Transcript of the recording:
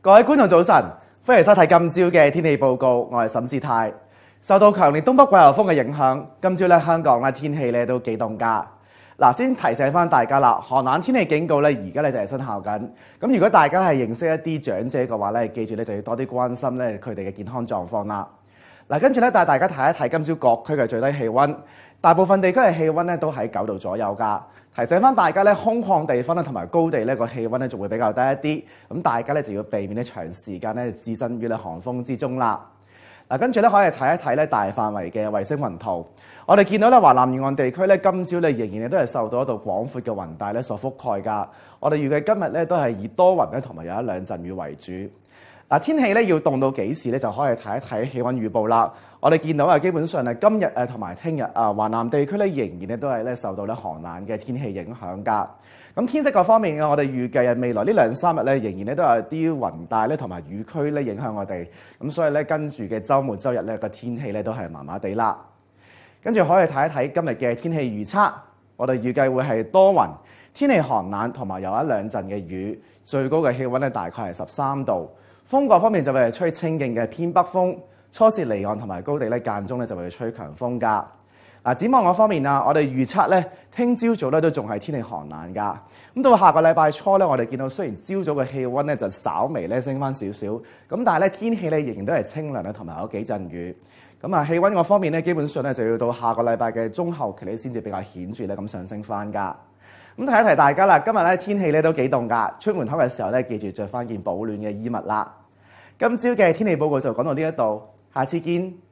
各位观众早晨，欢迎收睇今朝嘅天气报告，我系沈志泰。受到强烈东北季候风嘅影响，今朝咧香港咧天气咧都几冻噶。嗱，先提醒翻大家啦，寒冷天气警告咧而家咧就系生效紧。咁如果大家系认识一啲长者嘅话咧，记住咧就要多啲关心咧佢哋嘅健康状况啦。嗱，跟住咧带大家睇一睇今朝各区嘅最低气温。大部分地區嘅氣温咧都喺九度左右噶，提醒翻大家咧，空曠地方咧同埋高地咧個氣温咧，仲會比較低一啲。咁大家咧就要避免咧長時間咧置身於咧寒風之中啦。嗱，跟住咧可以睇一睇咧大範圍嘅衛星雲圖，我哋見到咧華南沿岸地區咧今朝咧仍然都係受到一道廣闊嘅雲帶咧所覆蓋噶。我哋預計今日咧都係以多雲咧同埋有一兩陣雨為主。嗱，天氣咧要凍到幾時咧，就可以睇一睇氣温預報啦。我哋見到啊，基本上啊，今日誒同埋聽日啊，華南地區咧仍然咧都係咧受到咧寒冷嘅天氣影響㗎。咁天色各方面啊，我哋預計啊，未來呢兩三日咧仍然咧都有啲雲帶咧同埋雨區咧影響我哋。咁所以咧跟住嘅週末周日咧個天氣咧都係麻麻地啦。跟住可以睇一睇今日嘅天氣預測，我哋預計會係多雲，天氣寒冷，同埋有一兩陣嘅雨。最高嘅氣温咧大概係十三度。風角方面就係吹清勁嘅偏北風，初時離岸同埋高地咧間中咧就會吹強風噶。嗱，展望我方面啊，我哋預測咧聽朝早咧都仲係天氣寒冷㗎。咁到下個禮拜初咧，我哋見到雖然朝早嘅氣温咧就稍微咧升翻少少，咁但係咧天氣咧仍然都係清涼咧，同埋有幾陣雨。咁啊，氣温我方面咧基本上咧就要到下個禮拜嘅中後期咧先至比較顯著咧咁上升翻㗎。咁提一提大家啦，今日咧天氣咧都幾凍㗎，出門口嘅時候咧記住着翻件保暖嘅衣物啦。今朝嘅天气报告就讲到呢一度，下次见。